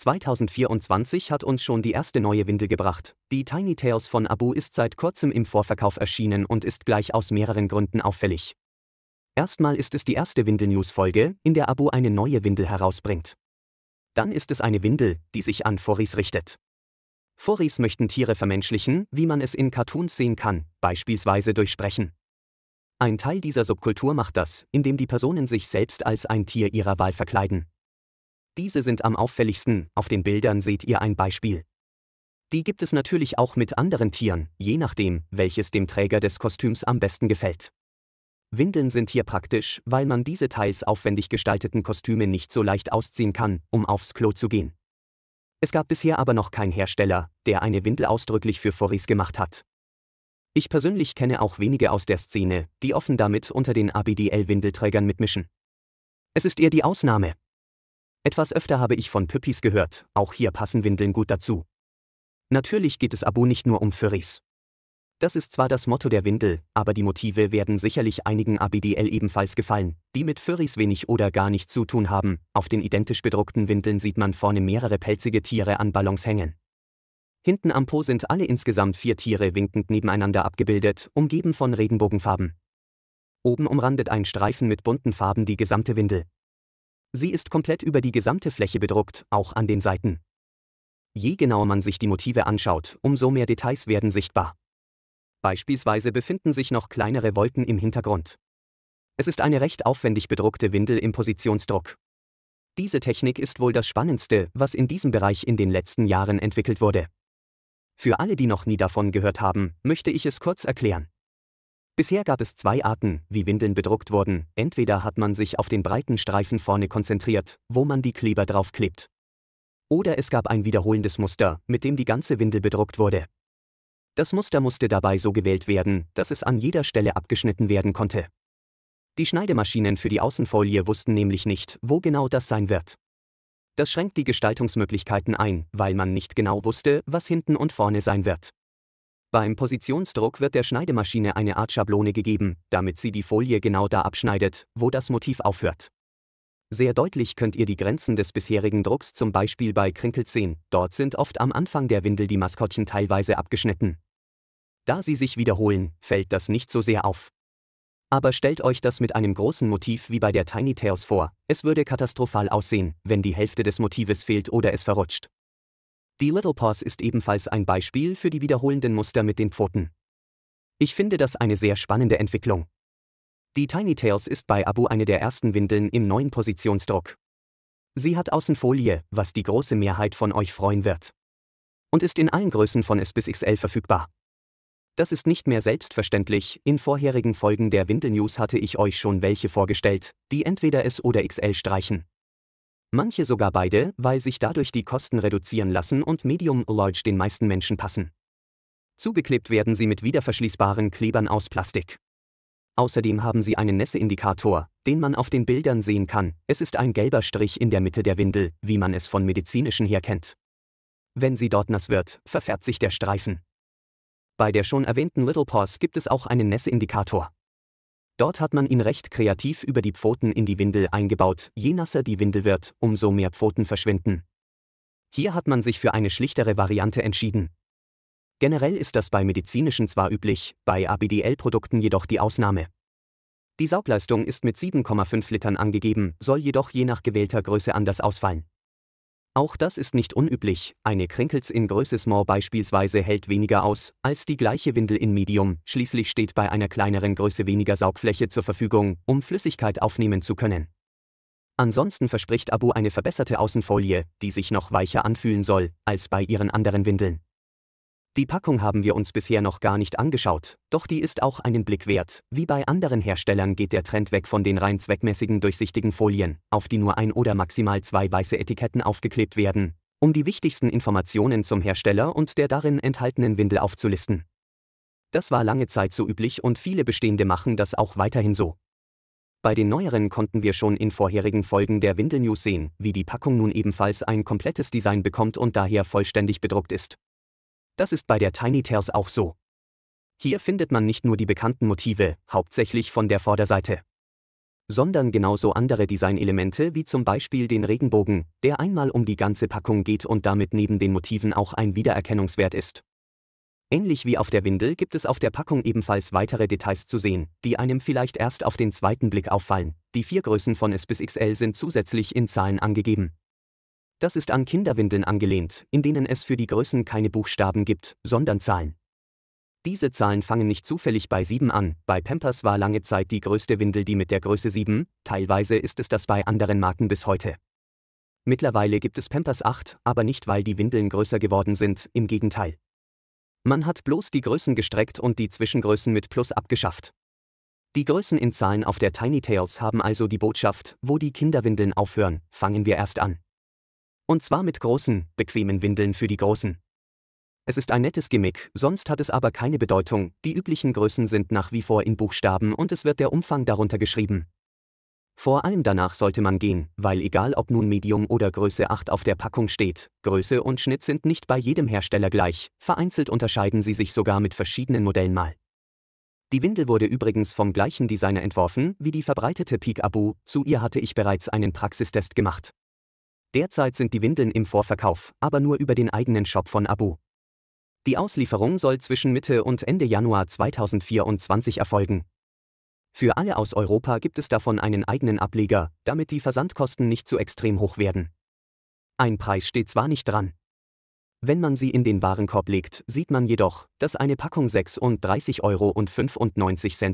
2024 hat uns schon die erste neue Windel gebracht. Die Tiny Tales von Abu ist seit kurzem im Vorverkauf erschienen und ist gleich aus mehreren Gründen auffällig. Erstmal ist es die erste Windel-News-Folge, in der Abu eine neue Windel herausbringt. Dann ist es eine Windel, die sich an Foris richtet. Foris möchten Tiere vermenschlichen, wie man es in Cartoons sehen kann, beispielsweise durch Sprechen. Ein Teil dieser Subkultur macht das, indem die Personen sich selbst als ein Tier ihrer Wahl verkleiden. Diese sind am auffälligsten, auf den Bildern seht ihr ein Beispiel. Die gibt es natürlich auch mit anderen Tieren, je nachdem, welches dem Träger des Kostüms am besten gefällt. Windeln sind hier praktisch, weil man diese teils aufwendig gestalteten Kostüme nicht so leicht ausziehen kann, um aufs Klo zu gehen. Es gab bisher aber noch keinen Hersteller, der eine Windel ausdrücklich für Furries gemacht hat. Ich persönlich kenne auch wenige aus der Szene, die offen damit unter den ABDL-Windelträgern mitmischen. Es ist eher die Ausnahme, etwas öfter habe ich von Püppis gehört, auch hier passen Windeln gut dazu. Natürlich geht es Abu nicht nur um Furries. Das ist zwar das Motto der Windel, aber die Motive werden sicherlich einigen ABDL ebenfalls gefallen, die mit Furries wenig oder gar nichts zu tun haben. Auf den identisch bedruckten Windeln sieht man vorne mehrere pelzige Tiere an Ballons hängen. Hinten am Po sind alle insgesamt vier Tiere winkend nebeneinander abgebildet, umgeben von Regenbogenfarben. Oben umrandet ein Streifen mit bunten Farben die gesamte Windel. Sie ist komplett über die gesamte Fläche bedruckt, auch an den Seiten. Je genauer man sich die Motive anschaut, umso mehr Details werden sichtbar. Beispielsweise befinden sich noch kleinere Wolken im Hintergrund. Es ist eine recht aufwendig bedruckte Windel im Positionsdruck. Diese Technik ist wohl das Spannendste, was in diesem Bereich in den letzten Jahren entwickelt wurde. Für alle, die noch nie davon gehört haben, möchte ich es kurz erklären. Bisher gab es zwei Arten, wie Windeln bedruckt wurden. Entweder hat man sich auf den breiten Streifen vorne konzentriert, wo man die Kleber draufklebt. Oder es gab ein wiederholendes Muster, mit dem die ganze Windel bedruckt wurde. Das Muster musste dabei so gewählt werden, dass es an jeder Stelle abgeschnitten werden konnte. Die Schneidemaschinen für die Außenfolie wussten nämlich nicht, wo genau das sein wird. Das schränkt die Gestaltungsmöglichkeiten ein, weil man nicht genau wusste, was hinten und vorne sein wird. Beim Positionsdruck wird der Schneidemaschine eine Art Schablone gegeben, damit sie die Folie genau da abschneidet, wo das Motiv aufhört. Sehr deutlich könnt ihr die Grenzen des bisherigen Drucks zum Beispiel bei Krinkels sehen, dort sind oft am Anfang der Windel die Maskottchen teilweise abgeschnitten. Da sie sich wiederholen, fällt das nicht so sehr auf. Aber stellt euch das mit einem großen Motiv wie bei der Tiny Tails vor, es würde katastrophal aussehen, wenn die Hälfte des Motives fehlt oder es verrutscht. Die Little Paws ist ebenfalls ein Beispiel für die wiederholenden Muster mit den Pfoten. Ich finde das eine sehr spannende Entwicklung. Die Tiny Tails ist bei Abu eine der ersten Windeln im neuen Positionsdruck. Sie hat Außenfolie, was die große Mehrheit von euch freuen wird. Und ist in allen Größen von S bis XL verfügbar. Das ist nicht mehr selbstverständlich, in vorherigen Folgen der Windel-News hatte ich euch schon welche vorgestellt, die entweder S oder XL streichen manche sogar beide, weil sich dadurch die Kosten reduzieren lassen und Medium-Alloys den meisten Menschen passen. Zugeklebt werden sie mit wiederverschließbaren Klebern aus Plastik. Außerdem haben sie einen Nässeindikator, den man auf den Bildern sehen kann. Es ist ein gelber Strich in der Mitte der Windel, wie man es von medizinischen her kennt. Wenn sie dort nass wird, verfärbt sich der Streifen. Bei der schon erwähnten Little Paws gibt es auch einen Nässeindikator. Dort hat man ihn recht kreativ über die Pfoten in die Windel eingebaut, je nasser die Windel wird, umso mehr Pfoten verschwinden. Hier hat man sich für eine schlichtere Variante entschieden. Generell ist das bei medizinischen zwar üblich, bei ABDL-Produkten jedoch die Ausnahme. Die Saugleistung ist mit 7,5 Litern angegeben, soll jedoch je nach gewählter Größe anders ausfallen. Auch das ist nicht unüblich, eine Crinkles in Größe Small beispielsweise hält weniger aus, als die gleiche Windel in Medium, schließlich steht bei einer kleineren Größe weniger Saugfläche zur Verfügung, um Flüssigkeit aufnehmen zu können. Ansonsten verspricht Abu eine verbesserte Außenfolie, die sich noch weicher anfühlen soll, als bei ihren anderen Windeln. Die Packung haben wir uns bisher noch gar nicht angeschaut, doch die ist auch einen Blick wert. Wie bei anderen Herstellern geht der Trend weg von den rein zweckmäßigen durchsichtigen Folien, auf die nur ein oder maximal zwei weiße Etiketten aufgeklebt werden, um die wichtigsten Informationen zum Hersteller und der darin enthaltenen Windel aufzulisten. Das war lange Zeit so üblich und viele bestehende machen das auch weiterhin so. Bei den neueren konnten wir schon in vorherigen Folgen der Windel News sehen, wie die Packung nun ebenfalls ein komplettes Design bekommt und daher vollständig bedruckt ist. Das ist bei der Tiny Tales auch so. Hier findet man nicht nur die bekannten Motive, hauptsächlich von der Vorderseite, sondern genauso andere Designelemente wie zum Beispiel den Regenbogen, der einmal um die ganze Packung geht und damit neben den Motiven auch ein Wiedererkennungswert ist. Ähnlich wie auf der Windel gibt es auf der Packung ebenfalls weitere Details zu sehen, die einem vielleicht erst auf den zweiten Blick auffallen. Die vier Größen von S bis XL sind zusätzlich in Zahlen angegeben. Das ist an Kinderwindeln angelehnt, in denen es für die Größen keine Buchstaben gibt, sondern Zahlen. Diese Zahlen fangen nicht zufällig bei 7 an, bei Pampers war lange Zeit die größte Windel die mit der Größe 7, teilweise ist es das bei anderen Marken bis heute. Mittlerweile gibt es Pampers 8, aber nicht weil die Windeln größer geworden sind, im Gegenteil. Man hat bloß die Größen gestreckt und die Zwischengrößen mit Plus abgeschafft. Die Größen in Zahlen auf der Tiny Tales haben also die Botschaft, wo die Kinderwindeln aufhören, fangen wir erst an. Und zwar mit großen, bequemen Windeln für die Großen. Es ist ein nettes Gimmick, sonst hat es aber keine Bedeutung, die üblichen Größen sind nach wie vor in Buchstaben und es wird der Umfang darunter geschrieben. Vor allem danach sollte man gehen, weil egal ob nun Medium oder Größe 8 auf der Packung steht, Größe und Schnitt sind nicht bei jedem Hersteller gleich, vereinzelt unterscheiden sie sich sogar mit verschiedenen Modellen mal. Die Windel wurde übrigens vom gleichen Designer entworfen wie die verbreitete Peak Abu, zu ihr hatte ich bereits einen Praxistest gemacht. Derzeit sind die Windeln im Vorverkauf, aber nur über den eigenen Shop von Abu. Die Auslieferung soll zwischen Mitte und Ende Januar 2024 erfolgen. Für alle aus Europa gibt es davon einen eigenen Ableger, damit die Versandkosten nicht zu extrem hoch werden. Ein Preis steht zwar nicht dran. Wenn man sie in den Warenkorb legt, sieht man jedoch, dass eine Packung 36,95 Euro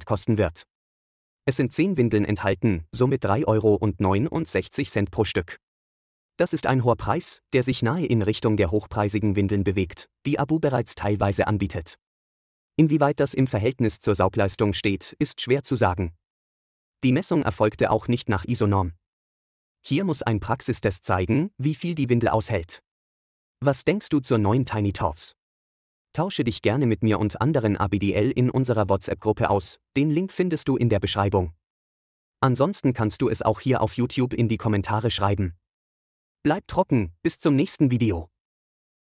kosten wird. Es sind 10 Windeln enthalten, somit 3,69 Euro pro Stück. Das ist ein hoher Preis, der sich nahe in Richtung der hochpreisigen Windeln bewegt, die Abu bereits teilweise anbietet. Inwieweit das im Verhältnis zur Saugleistung steht, ist schwer zu sagen. Die Messung erfolgte auch nicht nach ISO-Norm. Hier muss ein Praxistest zeigen, wie viel die Windel aushält. Was denkst du zur neuen Tiny Torts? Tausche dich gerne mit mir und anderen ABDL in unserer WhatsApp-Gruppe aus, den Link findest du in der Beschreibung. Ansonsten kannst du es auch hier auf YouTube in die Kommentare schreiben. Bleibt trocken, bis zum nächsten Video.